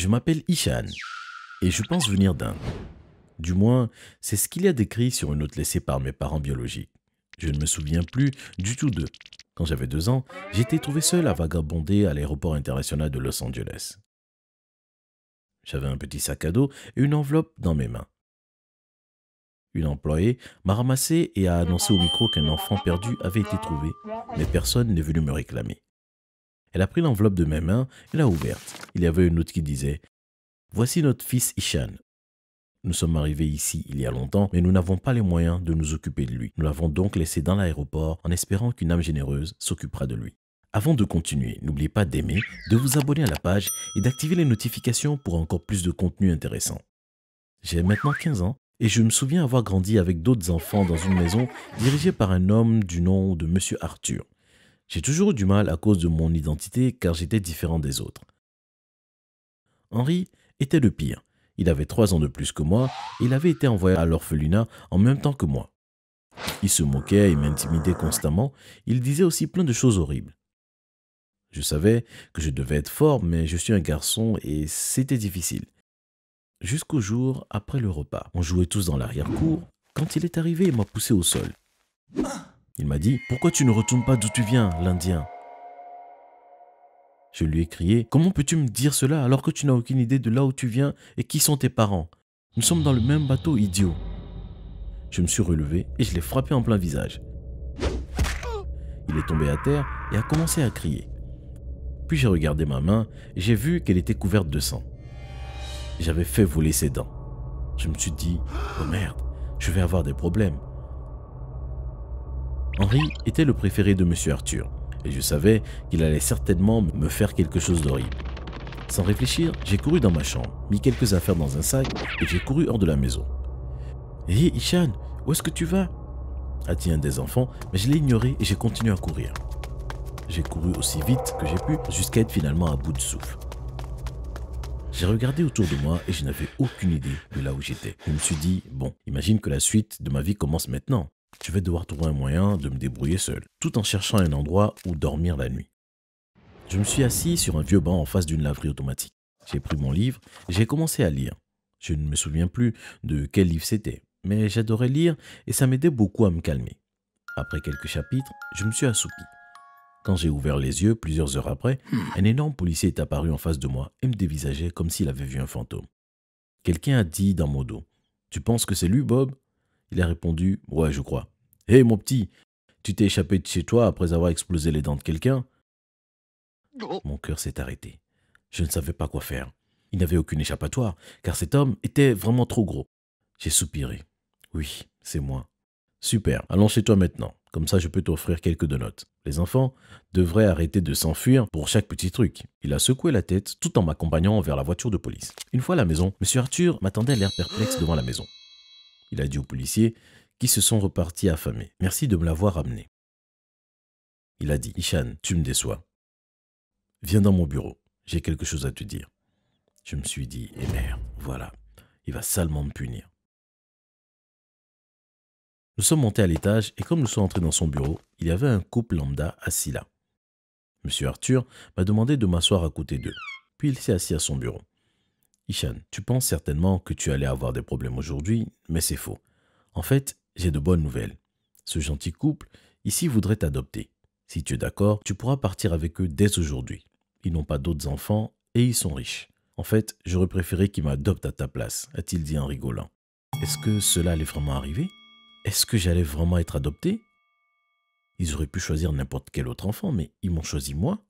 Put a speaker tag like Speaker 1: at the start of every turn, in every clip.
Speaker 1: Je m'appelle Ishan et je pense venir d'Inde. Du moins, c'est ce qu'il y a décrit sur une note laissée par mes parents biologiques. Je ne me souviens plus du tout d'eux. Quand j'avais deux ans, j'étais trouvé seul à vagabonder à l'aéroport international de Los Angeles. J'avais un petit sac à dos et une enveloppe dans mes mains. Une employée m'a ramassé et a annoncé au micro qu'un enfant perdu avait été trouvé, mais personne n'est venu me réclamer. Elle a pris l'enveloppe de mes mains et l'a ouverte. Il y avait une note qui disait Voici notre fils Ishan. Nous sommes arrivés ici il y a longtemps, mais nous n'avons pas les moyens de nous occuper de lui. Nous l'avons donc laissé dans l'aéroport en espérant qu'une âme généreuse s'occupera de lui. Avant de continuer, n'oubliez pas d'aimer, de vous abonner à la page et d'activer les notifications pour encore plus de contenu intéressant. J'ai maintenant 15 ans et je me souviens avoir grandi avec d'autres enfants dans une maison dirigée par un homme du nom de Monsieur Arthur. J'ai toujours eu du mal à cause de mon identité car j'étais différent des autres. Henri était le pire. Il avait trois ans de plus que moi et il avait été envoyé à l'orphelinat en même temps que moi. Il se moquait et m'intimidait constamment. Il disait aussi plein de choses horribles. Je savais que je devais être fort, mais je suis un garçon et c'était difficile. Jusqu'au jour après le repas, on jouait tous dans l'arrière-cour quand il est arrivé et m'a poussé au sol. Il m'a dit Pourquoi tu ne retournes pas d'où tu viens, l'Indien Je lui ai crié Comment peux-tu me dire cela alors que tu n'as aucune idée de là où tu viens et qui sont tes parents Nous sommes dans le même bateau, idiot. Je me suis relevé et je l'ai frappé en plein visage. Il est tombé à terre et a commencé à crier. Puis j'ai regardé ma main et j'ai vu qu'elle était couverte de sang. J'avais fait voler ses dents. Je me suis dit, oh merde, je vais avoir des problèmes. Henri était le préféré de Monsieur Arthur, et je savais qu'il allait certainement me faire quelque chose d'horrible. Sans réfléchir, j'ai couru dans ma chambre, mis quelques affaires dans un sac et j'ai couru hors de la maison. Hé eh, hey, Ishan, où est-ce que tu vas a dit un des enfants, mais je l'ai ignoré et j'ai continué à courir. J'ai couru aussi vite que j'ai pu jusqu'à être finalement à bout de souffle. J'ai regardé autour de moi et je n'avais aucune idée de là où j'étais. Je me suis dit, bon, imagine que la suite de ma vie commence maintenant je vais devoir trouver un moyen de me débrouiller seul, tout en cherchant un endroit où dormir la nuit. Je me suis assis sur un vieux banc en face d'une laverie automatique. J'ai pris mon livre, et j'ai commencé à lire. Je ne me souviens plus de quel livre c'était, mais j'adorais lire et ça m'aidait beaucoup à me calmer. Après quelques chapitres, je me suis assoupi. Quand j'ai ouvert les yeux, plusieurs heures après, hmm. un énorme policier est apparu en face de moi et me dévisageait comme s'il avait vu un fantôme. Quelqu'un a dit dans mon dos Tu penses que c'est lui, Bob il a répondu Ouais, je crois. Hé, eh, mon petit, tu t'es échappé de chez toi après avoir explosé les dents de quelqu'un Mon cœur s'est arrêté. Je ne savais pas quoi faire. Il n'avait aucune échappatoire, car cet homme était vraiment trop gros. J'ai soupiré. Oui, c'est moi. Super, allons chez toi maintenant. Comme ça, je peux t'offrir quelques donuts. Les enfants devraient arrêter de s'enfuir pour chaque petit truc. Il a secoué la tête tout en m'accompagnant vers la voiture de police. Une fois à la maison, M. Arthur m'attendait l'air perplexe devant la maison il a dit aux policiers, qui se sont repartis affamés. Merci de me l'avoir amené. Il a dit, Ishan, tu me déçois. Viens dans mon bureau, j'ai quelque chose à te dire. Je me suis dit, eh merde, voilà, il va salement me punir. Nous sommes montés à l'étage et comme nous sommes entrés dans son bureau, il y avait un couple lambda assis là. Monsieur Arthur m'a demandé de m'asseoir à côté d'eux, puis il s'est assis à son bureau. Ishan, tu penses certainement que tu allais avoir des problèmes aujourd'hui, mais c'est faux. En fait, j'ai de bonnes nouvelles. Ce gentil couple ici voudrait t'adopter. Si tu es d'accord, tu pourras partir avec eux dès aujourd'hui. Ils n'ont pas d'autres enfants et ils sont riches. En fait, j'aurais préféré qu'ils m'adoptent à ta place, a-t-il dit en rigolant. Est-ce que cela allait vraiment arriver Est-ce que j'allais vraiment être adopté Ils auraient pu choisir n'importe quel autre enfant, mais ils m'ont choisi moi.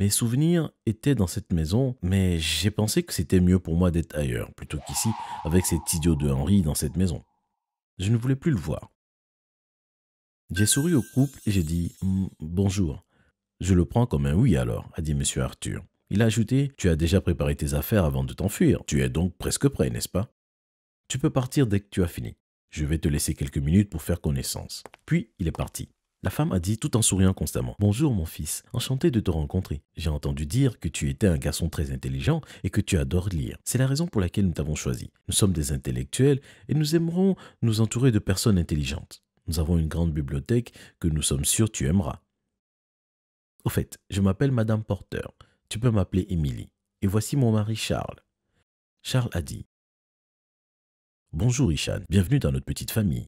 Speaker 1: Mes souvenirs étaient dans cette maison, mais j'ai pensé que c'était mieux pour moi d'être ailleurs, plutôt qu'ici, avec cet idiot de Henri dans cette maison. Je ne voulais plus le voir. J'ai souri au couple et j'ai dit hum, Bonjour. Je le prends comme un oui alors, a dit M. Arthur. Il a ajouté Tu as déjà préparé tes affaires avant de t'enfuir. Tu es donc presque prêt, n'est-ce pas Tu peux partir dès que tu as fini. Je vais te laisser quelques minutes pour faire connaissance. Puis il est parti. La femme a dit tout en souriant constamment. Bonjour mon fils, enchanté de te rencontrer. J'ai entendu dire que tu étais un garçon très intelligent et que tu adores lire. C'est la raison pour laquelle nous t'avons choisi. Nous sommes des intellectuels et nous aimerons nous entourer de personnes intelligentes. Nous avons une grande bibliothèque que nous sommes sûrs tu aimeras. Au fait, je m'appelle Madame Porter. Tu peux m'appeler Émilie. Et voici mon mari Charles. Charles a dit Bonjour Ishan, bienvenue dans notre petite famille.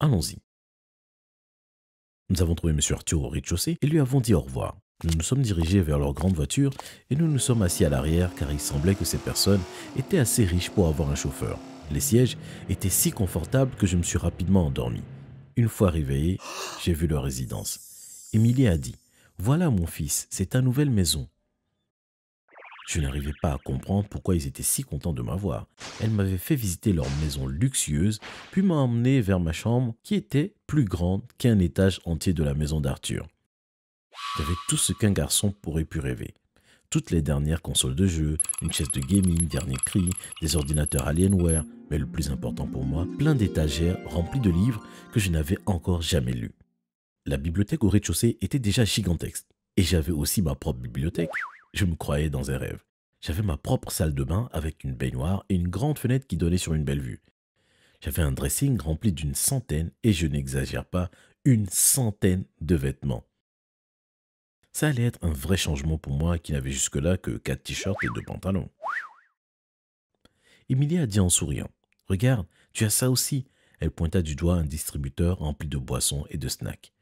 Speaker 1: Allons-y. Nous avons trouvé M. Arthur au rez-de-chaussée et lui avons dit au revoir. Nous nous sommes dirigés vers leur grande voiture et nous nous sommes assis à l'arrière car il semblait que ces personnes étaient assez riches pour avoir un chauffeur. Les sièges étaient si confortables que je me suis rapidement endormi. Une fois réveillé, j'ai vu leur résidence. Émilie a dit Voilà mon fils, c'est ta nouvelle maison. Je n'arrivais pas à comprendre pourquoi ils étaient si contents de m'avoir. Elle m'avaient fait visiter leur maison luxueuse, puis m'a emmené vers ma chambre qui était plus grande qu'un étage entier de la maison d'Arthur. J'avais tout ce qu'un garçon pourrait pu rêver. Toutes les dernières consoles de jeu, une chaise de gaming, dernier cri, des ordinateurs Alienware, mais le plus important pour moi, plein d'étagères remplies de livres que je n'avais encore jamais lus. La bibliothèque au rez-de-chaussée était déjà gigantesque, et j'avais aussi ma propre bibliothèque. Je me croyais dans un rêve. J'avais ma propre salle de bain avec une baignoire et une grande fenêtre qui donnait sur une belle vue. J'avais un dressing rempli d'une centaine, et je n'exagère pas, une centaine de vêtements. Ça allait être un vrai changement pour moi qui n'avais jusque-là que quatre t-shirts et deux pantalons. Emilia a dit en souriant Regarde, tu as ça aussi. Elle pointa du doigt un distributeur rempli de boissons et de snacks.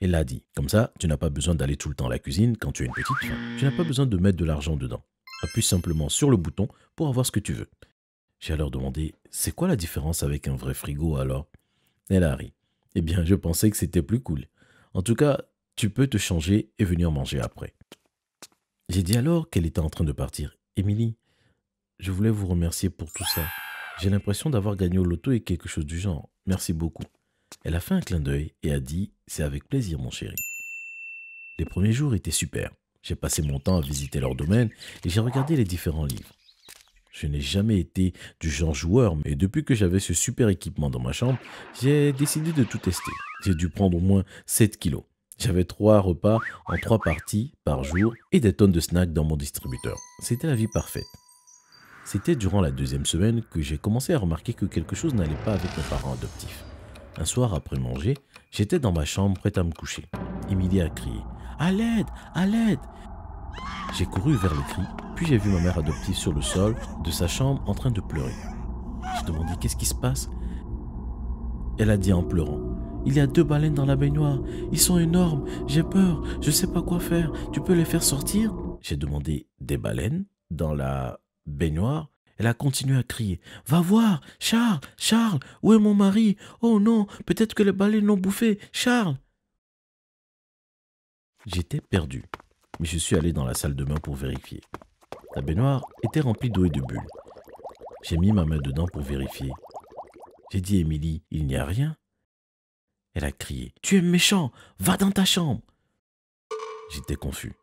Speaker 1: Elle l'a dit. Comme ça, tu n'as pas besoin d'aller tout le temps à la cuisine quand tu es une petite Tu n'as pas besoin de mettre de l'argent dedans. Appuie simplement sur le bouton pour avoir ce que tu veux. J'ai alors demandé C'est quoi la différence avec un vrai frigo alors Elle a ri. Eh bien, je pensais que c'était plus cool. En tout cas, tu peux te changer et venir manger après. J'ai dit alors qu'elle était en train de partir. Émilie, je voulais vous remercier pour tout ça. J'ai l'impression d'avoir gagné au loto et quelque chose du genre. Merci beaucoup. Elle a fait un clin d'œil et a dit C'est avec plaisir, mon chéri. Les premiers jours étaient super. J'ai passé mon temps à visiter leur domaine et j'ai regardé les différents livres. Je n'ai jamais été du genre joueur, mais depuis que j'avais ce super équipement dans ma chambre, j'ai décidé de tout tester. J'ai dû prendre au moins 7 kilos. J'avais trois repas en trois parties par jour et des tonnes de snacks dans mon distributeur. C'était la vie parfaite. C'était durant la deuxième semaine que j'ai commencé à remarquer que quelque chose n'allait pas avec mes parents adoptifs. Un soir, après manger, j'étais dans ma chambre prête à me coucher. Emilie a crié À l'aide À l'aide J'ai couru vers le cri, puis j'ai vu ma mère adoptive sur le sol de sa chambre en train de pleurer. Je demandé Qu'est-ce qui se passe Elle a dit en pleurant il y a deux baleines dans la baignoire. Ils sont énormes. J'ai peur. Je ne sais pas quoi faire. Tu peux les faire sortir J'ai demandé des baleines dans la baignoire elle a continué à crier. Va voir, Charles, Charles, où est mon mari Oh non, peut-être que les balais l'ont bouffé, Charles J'étais perdu, mais je suis allé dans la salle de bain pour vérifier. La baignoire était remplie d'eau et de bulles. J'ai mis ma main dedans pour vérifier. J'ai dit à Émilie, il n'y a rien. Elle a crié, Tu es méchant, va dans ta chambre. J'étais confus.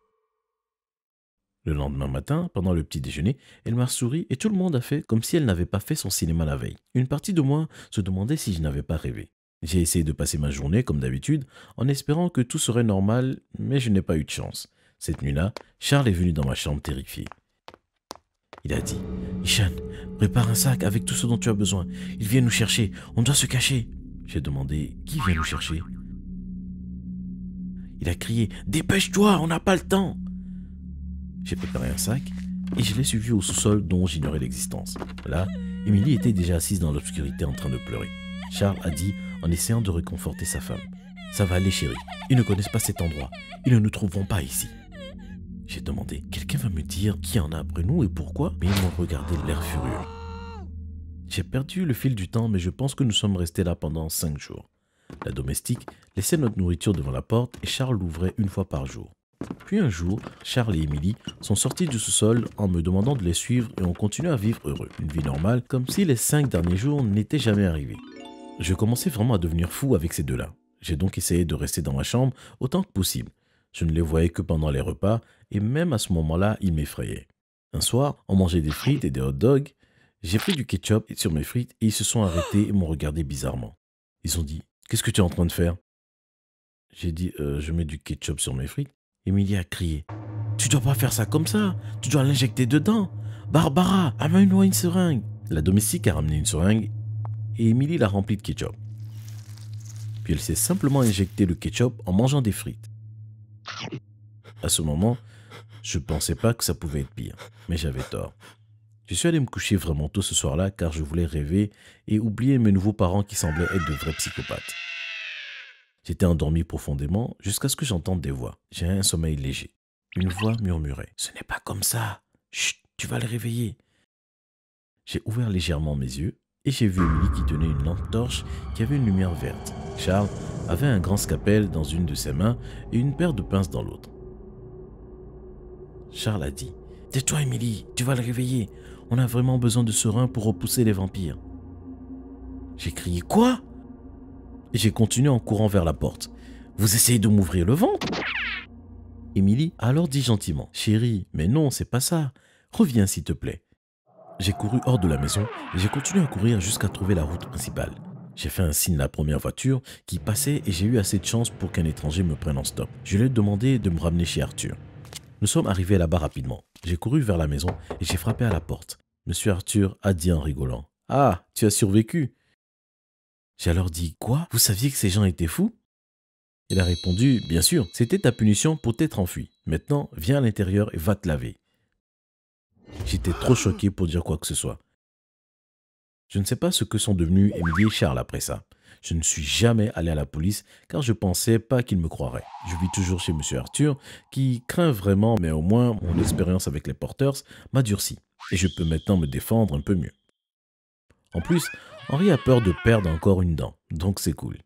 Speaker 1: Le lendemain matin, pendant le petit déjeuner, elle m'a souri et tout le monde a fait comme si elle n'avait pas fait son cinéma la veille. Une partie de moi se demandait si je n'avais pas rêvé. J'ai essayé de passer ma journée comme d'habitude en espérant que tout serait normal, mais je n'ai pas eu de chance. Cette nuit-là, Charles est venu dans ma chambre terrifié. Il a dit Ishan, prépare un sac avec tout ce dont tu as besoin. Il vient nous chercher. On doit se cacher. J'ai demandé Qui vient nous chercher Il a crié Dépêche-toi, on n'a pas le temps j'ai préparé un sac et je l'ai suivi au sous-sol dont j'ignorais l'existence. Là, Émilie était déjà assise dans l'obscurité en train de pleurer. Charles a dit en essayant de réconforter sa femme. Ça va aller chérie, ils ne connaissent pas cet endroit, ils ne nous trouveront pas ici. J'ai demandé, quelqu'un va me dire qui en a après nous et pourquoi Mais ils m'ont regardé l'air furieux. J'ai perdu le fil du temps mais je pense que nous sommes restés là pendant cinq jours. La domestique laissait notre nourriture devant la porte et Charles l'ouvrait une fois par jour. Puis un jour, Charles et Emily sont sortis du sous-sol en me demandant de les suivre et ont continué à vivre heureux, une vie normale, comme si les cinq derniers jours n'étaient jamais arrivés. Je commençais vraiment à devenir fou avec ces deux-là. J'ai donc essayé de rester dans ma chambre autant que possible. Je ne les voyais que pendant les repas et même à ce moment-là, ils m'effrayaient. Un soir, on mangeait des frites et des hot dogs. J'ai pris du ketchup sur mes frites et ils se sont arrêtés et m'ont regardé bizarrement. Ils ont dit Qu'est-ce que tu es en train de faire J'ai dit euh, Je mets du ketchup sur mes frites. Emilie a crié. Tu dois pas faire ça comme ça. Tu dois l'injecter dedans. Barbara, amène-moi une seringue. La domestique a ramené une seringue et Emilie l'a remplie de ketchup. Puis elle s'est simplement injecté le ketchup en mangeant des frites. À ce moment, je pensais pas que ça pouvait être pire, mais j'avais tort. Je suis allé me coucher vraiment tôt ce soir-là car je voulais rêver et oublier mes nouveaux parents qui semblaient être de vrais psychopathes. J'étais endormi profondément jusqu'à ce que j'entende des voix. J'ai un sommeil léger. Une voix murmurait Ce n'est pas comme ça. Chut, tu vas le réveiller. J'ai ouvert légèrement mes yeux et j'ai vu Emily qui tenait une lampe torche qui avait une lumière verte. Charles avait un grand scapel dans une de ses mains et une paire de pinces dans l'autre. Charles a dit Tais-toi, Émilie tu vas le réveiller. On a vraiment besoin de ce pour repousser les vampires. J'ai crié Quoi et j'ai continué en courant vers la porte. Vous essayez de m'ouvrir le ventre Émilie alors dit gentiment Chérie, mais non, c'est pas ça. Reviens s'il te plaît. J'ai couru hors de la maison et j'ai continué à courir jusqu'à trouver la route principale. J'ai fait un signe à la première voiture qui passait et j'ai eu assez de chance pour qu'un étranger me prenne en stop. Je lui ai demandé de me ramener chez Arthur. Nous sommes arrivés là-bas rapidement. J'ai couru vers la maison et j'ai frappé à la porte. Monsieur Arthur a dit en rigolant Ah, tu as survécu j'ai alors dit Quoi Vous saviez que ces gens étaient fous Il a répondu Bien sûr, c'était ta punition pour t'être enfui. Maintenant, viens à l'intérieur et va te laver. J'étais trop choqué pour dire quoi que ce soit. Je ne sais pas ce que sont devenus Emily et Charles après ça. Je ne suis jamais allé à la police car je pensais pas qu'ils me croiraient. Je vis toujours chez M. Arthur qui craint vraiment, mais au moins mon expérience avec les porteurs m'a durci et je peux maintenant me défendre un peu mieux. En plus, Henri a peur de perdre encore une dent, donc c'est cool.